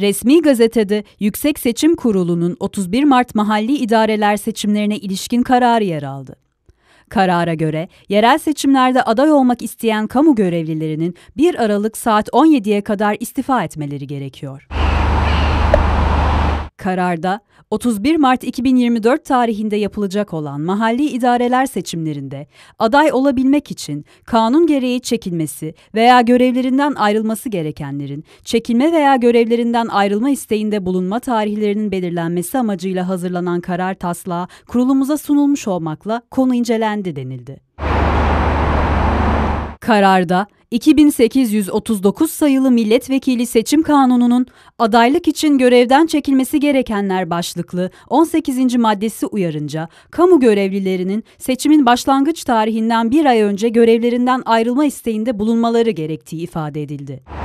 Resmi gazetede Yüksek Seçim Kurulu'nun 31 Mart mahalli idareler seçimlerine ilişkin kararı yer aldı. Karara göre yerel seçimlerde aday olmak isteyen kamu görevlilerinin 1 Aralık saat 17'ye kadar istifa etmeleri gerekiyor. Kararda 31 Mart 2024 tarihinde yapılacak olan mahalli idareler seçimlerinde aday olabilmek için kanun gereği çekilmesi veya görevlerinden ayrılması gerekenlerin çekilme veya görevlerinden ayrılma isteğinde bulunma tarihlerinin belirlenmesi amacıyla hazırlanan karar taslağı kurulumuza sunulmuş olmakla konu incelendi denildi. Kararda 2839 sayılı milletvekili seçim kanununun adaylık için görevden çekilmesi gerekenler başlıklı 18. maddesi uyarınca kamu görevlilerinin seçimin başlangıç tarihinden bir ay önce görevlerinden ayrılma isteğinde bulunmaları gerektiği ifade edildi.